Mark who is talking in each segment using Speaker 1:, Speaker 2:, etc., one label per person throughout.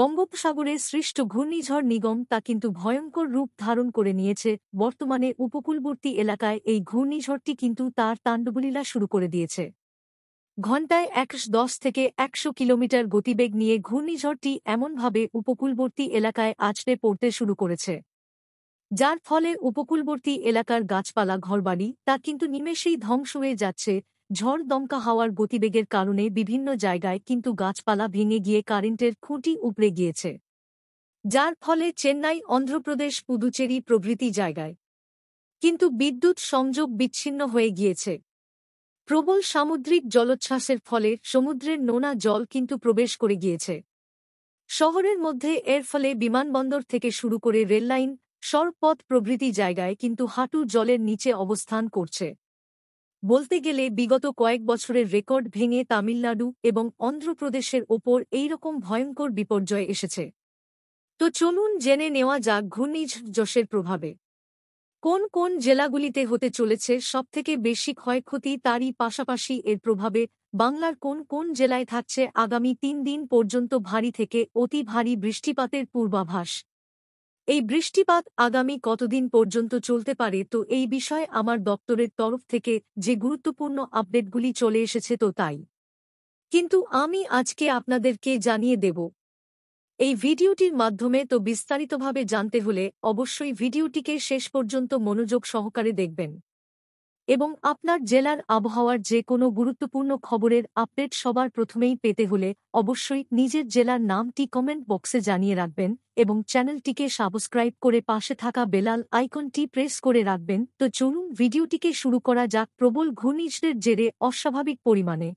Speaker 1: বঙ্গোপসাগরে সৃষ্ট ঘূর্ণিঝড় নিগম তা কিন্তু ভয়ঙ্কর রূপ ধারণ করে নিয়েছে বর্তমানে উপকূলবর্তী এলাকায় এই ঘূর্ণিঝড়টি কিন্তু তার তাণ্ডবলীলা শুরু করে দিয়েছে ঘণ্টায় একশ দশ থেকে একশো কিলোমিটার গতিবেগ নিয়ে ঘূর্ণিঝড়টি এমনভাবে উপকূলবর্তী এলাকায় আছড়ে পড়তে শুরু করেছে যার ফলে উপকূলবর্তী এলাকার গাছপালা ঘরবাড়ি তা কিন্তু নিমেষেই ধ্বংস হয়ে যাচ্ছে ঝড় দমকা হাওয়ার গতিবেগের কারণে বিভিন্ন জায়গায় কিন্তু গাছপালা ভেঙে গিয়ে কারেন্টের খুঁটি উপড়ে গিয়েছে যার ফলে চেন্নাই অন্ধ্রপ্রদেশ পুদুচেরি প্রভৃতি জায়গায় কিন্তু বিদ্যুৎ সংযোগ বিচ্ছিন্ন হয়ে গিয়েছে প্রবল সামুদ্রিক জলোচ্ছ্বাসের ফলে সমুদ্রের নোনা জল কিন্তু প্রবেশ করে গিয়েছে শহরের মধ্যে এর ফলে বিমানবন্দর থেকে শুরু করে রেললাইন সরপথ প্রভৃতি জায়গায় কিন্তু হাঁটু জলের নিচে অবস্থান করছে বলতে গেলে বিগত কয়েক বছরের রেকর্ড ভেঙে তামিলনাড়ু এবং অন্ধ্রপ্রদেশের ওপর এইরকম ভয়ঙ্কর বিপর্যয় এসেছে তো চলুন জেনে নেওয়া যাক ঘূর্ণিঝড় ঘূর্ণিঝড়ের প্রভাবে কোন কোন জেলাগুলিতে হতে চলেছে সবথেকে বেশি ক্ষয়ক্ষতি তারই পাশাপাশি এর প্রভাবে বাংলার কোন কোন জেলায় থাকছে আগামী তিন দিন পর্যন্ত ভারী থেকে অতি ভারী বৃষ্টিপাতের পূর্বাভাস এই বৃষ্টিপাত আগামী কতদিন পর্যন্ত চলতে পারে তো এই বিষয়ে আমার দপ্তরের তরফ থেকে যে গুরুত্বপূর্ণ আপডেটগুলি চলে এসেছে তো তাই কিন্তু আমি আজকে আপনাদেরকে জানিয়ে দেব এই ভিডিওটির মাধ্যমে তো বিস্তারিতভাবে জানতে হলে অবশ্যই ভিডিওটিকে শেষ পর্যন্ত মনোযোগ সহকারে দেখবেন এবং আপনার জেলার আবহাওয়ার যে কোনো গুরুত্বপূর্ণ খবরের আপডেট সবার প্রথমেই পেতে হলে অবশ্যই নিজের জেলার নামটি কমেন্ট বক্সে জানিয়ে রাখবেন এবং চ্যানেলটিকে সাবস্ক্রাইব করে পাশে থাকা বেলাল আইকনটি প্রেস করে রাখবেন তো চলুন ভিডিওটিকে শুরু করা যাক প্রবল ঘূর্ণিঝড়ের জেরে অস্বাভাবিক পরিমাণে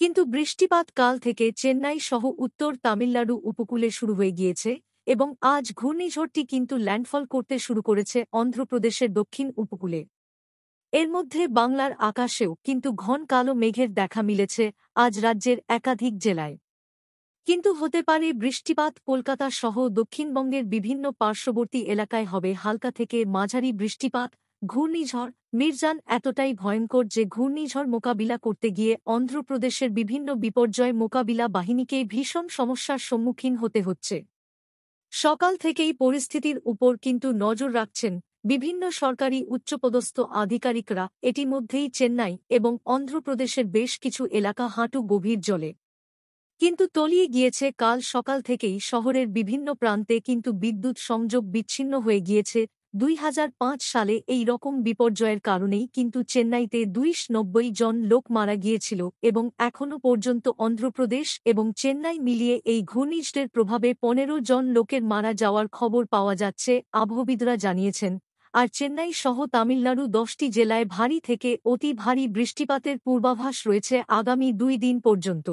Speaker 1: কিন্তু বৃষ্টিপাত কাল থেকে চেন্নাই সহ উত্তর তামিলনাড়ু উপকূলে শুরু হয়ে গিয়েছে এবং আজ ঘূর্ণিঝড়টি কিন্তু ল্যান্ডফল করতে শুরু করেছে অন্ধ্রপ্রদেশের দক্ষিণ উপকূলে এর মধ্যে বাংলার আকাশেও কিন্তু ঘন কালো মেঘের দেখা মিলেছে আজ রাজ্যের একাধিক জেলায় কিন্তু হতে পারে বৃষ্টিপাত কলকাতা সহ দক্ষিণবঙ্গের বিভিন্ন পার্শ্ববর্তী এলাকায় হবে হালকা থেকে মাঝারি বৃষ্টিপাত ঘূর্ণিঝড় মির্জান এতটাই ভয়ঙ্কর যে ঘূর্ণিঝড় মোকাবিলা করতে গিয়ে অন্ধ্রপ্রদেশের বিভিন্ন বিপর্যয় মোকাবিলা বাহিনীকে ভীষণ সমস্যার সম্মুখীন হতে হচ্ছে সকাল থেকেই পরিস্থিতির উপর কিন্তু নজর রাখছেন বিভিন্ন সরকারি উচ্চপদস্থ আধিকারিকরা এটি মধ্যেই চেন্নাই এবং অন্ধ্রপ্রদেশের বেশ কিছু এলাকা হাঁটু গভীর জলে কিন্তু তলিয়ে গিয়েছে কাল সকাল থেকেই শহরের বিভিন্ন প্রান্তে কিন্তু বিদ্যুৎ সংযোগ বিচ্ছিন্ন হয়ে গিয়েছে দুই সালে এই রকম বিপর্যয়ের কারণেই কিন্তু চেন্নাইতে দুইশ জন লোক মারা গিয়েছিল এবং এখনও পর্যন্ত অন্ধ্রপ্রদেশ এবং চেন্নাই মিলিয়ে এই ঘূর্ণিষ্ঠের প্রভাবে পনেরো জন লোকের মারা যাওয়ার খবর পাওয়া যাচ্ছে আবহবিদরা জানিয়েছেন আর চেন্নাই সহ তামিলনাড়ু দশটি জেলায় ভারী থেকে অতি ভারী বৃষ্টিপাতের পূর্বাভাস রয়েছে আগামী দুই দিন পর্যন্ত